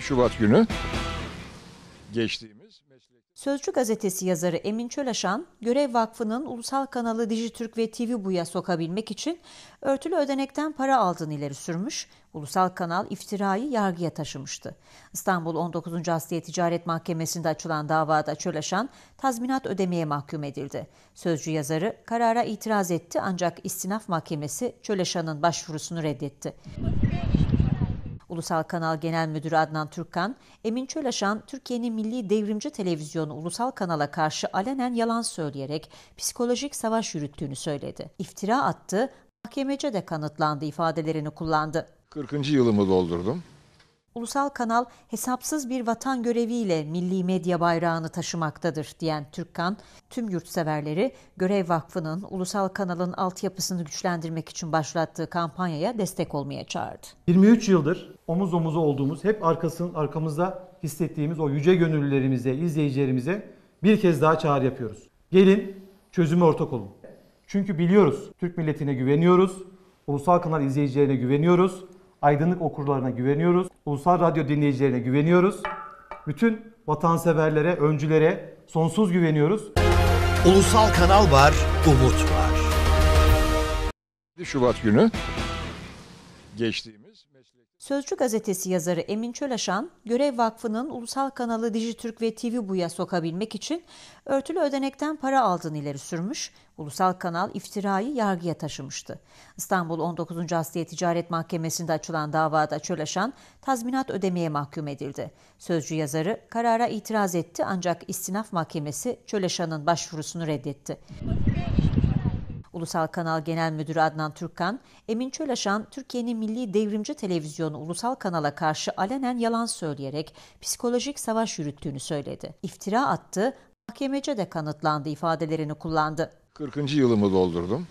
Şubat günü geçtiğimiz Sözcü gazetesi yazarı Emin Çölaşan, Görev Vakfı'nın ulusal kanalı Dijitürk ve TV Bu'ya sokabilmek için örtülü ödenekten para aldığını ileri sürmüş, ulusal kanal iftirayı yargıya taşımıştı. İstanbul 19. Asliye Ticaret Mahkemesi'nde açılan davada Çölaşan, tazminat ödemeye mahkum edildi. Sözcü yazarı karara itiraz etti ancak istinaf mahkemesi Çölaşan'ın başvurusunu reddetti. Ulusal Kanal Genel Müdürü Adnan Türkkan, Emin Çölaşan, Türkiye'nin Milli Devrimci Televizyonu Ulusal Kanal'a karşı alenen yalan söyleyerek psikolojik savaş yürüttüğünü söyledi. İftira attı, mahkemece de kanıtlandı ifadelerini kullandı. 40. yılımı doldurdum ulusal kanal hesapsız bir vatan göreviyle milli medya bayrağını taşımaktadır diyen Türkkan, tüm yurtseverleri Görev Vakfı'nın ulusal kanalın altyapısını güçlendirmek için başlattığı kampanyaya destek olmaya çağırdı. 23 yıldır omuz omuza olduğumuz, hep arkasın arkamızda hissettiğimiz o yüce gönüllülerimize, izleyicilerimize bir kez daha çağrı yapıyoruz. Gelin çözüme ortak olun. Çünkü biliyoruz Türk milletine güveniyoruz, ulusal kanal izleyicilerine güveniyoruz aydınlık okurlarına güveniyoruz. Ulusal radyo dinleyicilerine güveniyoruz. Bütün vatanseverlere, öncülere sonsuz güveniyoruz. Ulusal kanal var, umut var. 7 Şubat günü geçtiğimiz Sözcü gazetesi yazarı Emin Çölaşan, Görev Vakfı'nın ulusal kanalı Dijitürk ve TV Bu'ya sokabilmek için örtülü ödenekten para aldığını ileri sürmüş, ulusal kanal iftirayı yargıya taşımıştı. İstanbul 19. Asliye Ticaret Mahkemesi'nde açılan davada Çölaşan, tazminat ödemeye mahkum edildi. Sözcü yazarı karara itiraz etti ancak istinaf mahkemesi Çölaşan'ın başvurusunu reddetti. Ulusal Kanal Genel Müdürü Adnan Türkkan, Emin Çölaşan, Türkiye'nin Milli Devrimci Televizyonu Ulusal Kanal'a karşı alenen yalan söyleyerek psikolojik savaş yürüttüğünü söyledi. İftira attı, mahkemece de kanıtlandı ifadelerini kullandı. 40. yılımı doldurdum.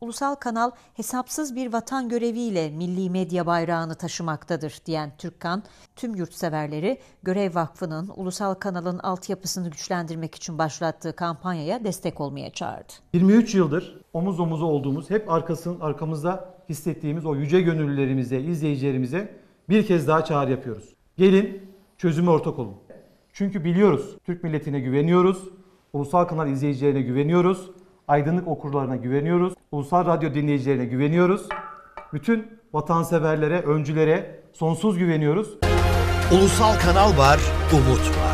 Ulusal kanal hesapsız bir vatan göreviyle milli medya bayrağını taşımaktadır diyen Türkkan, tüm yurtseverleri Görev Vakfı'nın ulusal kanalın altyapısını güçlendirmek için başlattığı kampanyaya destek olmaya çağırdı. 23 yıldır omuz omuza olduğumuz, hep arkasının arkamızda hissettiğimiz o yüce gönüllülerimize, izleyicilerimize bir kez daha çağrı yapıyoruz. Gelin çözüme ortak olun. Çünkü biliyoruz Türk milletine güveniyoruz, ulusal kanal izleyicilerine güveniyoruz, aydınlık okurlarına güveniyoruz Ulusal Radyo dinleyicilerine güveniyoruz. Bütün vatanseverlere, öncülere sonsuz güveniyoruz. Ulusal Kanal var, Umut var.